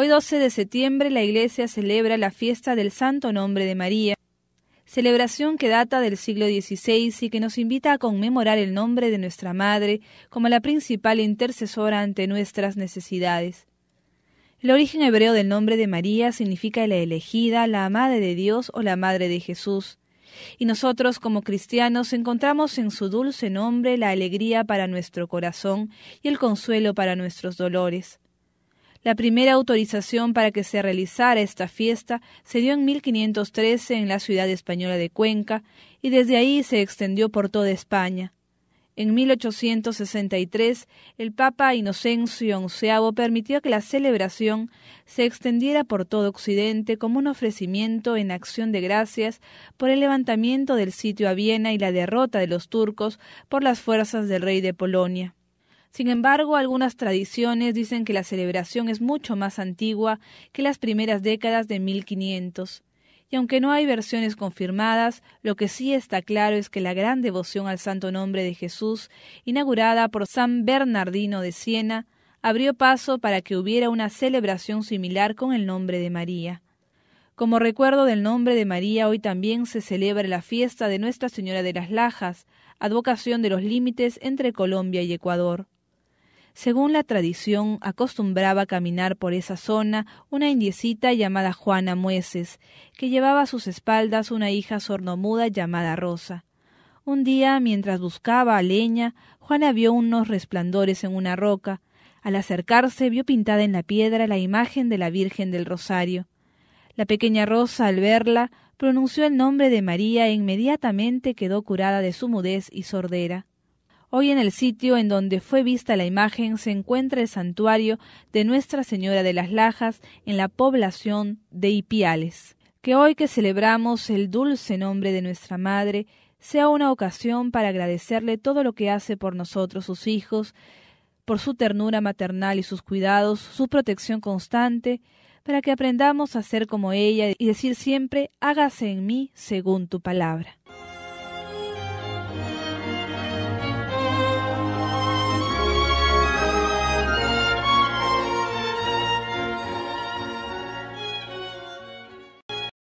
Hoy 12 de septiembre la Iglesia celebra la fiesta del Santo Nombre de María, celebración que data del siglo XVI y que nos invita a conmemorar el nombre de nuestra Madre como la principal intercesora ante nuestras necesidades. El origen hebreo del nombre de María significa la elegida, la amada de Dios o la Madre de Jesús. Y nosotros como cristianos encontramos en su dulce nombre la alegría para nuestro corazón y el consuelo para nuestros dolores. La primera autorización para que se realizara esta fiesta se dio en 1513 en la ciudad española de Cuenca y desde ahí se extendió por toda España. En 1863, el Papa Inocencio XI permitió que la celebración se extendiera por todo Occidente como un ofrecimiento en acción de gracias por el levantamiento del sitio a Viena y la derrota de los turcos por las fuerzas del rey de Polonia. Sin embargo, algunas tradiciones dicen que la celebración es mucho más antigua que las primeras décadas de 1500. Y aunque no hay versiones confirmadas, lo que sí está claro es que la gran devoción al santo nombre de Jesús, inaugurada por San Bernardino de Siena, abrió paso para que hubiera una celebración similar con el nombre de María. Como recuerdo del nombre de María, hoy también se celebra la fiesta de Nuestra Señora de las Lajas, advocación de los límites entre Colombia y Ecuador. Según la tradición, acostumbraba caminar por esa zona una indiecita llamada Juana Mueces, que llevaba a sus espaldas una hija sornomuda llamada Rosa. Un día, mientras buscaba a leña, Juana vio unos resplandores en una roca. Al acercarse, vio pintada en la piedra la imagen de la Virgen del Rosario. La pequeña Rosa, al verla, pronunció el nombre de María e inmediatamente quedó curada de su mudez y sordera. Hoy en el sitio en donde fue vista la imagen se encuentra el santuario de Nuestra Señora de las Lajas en la población de Ipiales. Que hoy que celebramos el dulce nombre de nuestra Madre sea una ocasión para agradecerle todo lo que hace por nosotros sus hijos, por su ternura maternal y sus cuidados, su protección constante, para que aprendamos a ser como ella y decir siempre hágase en mí según tu palabra.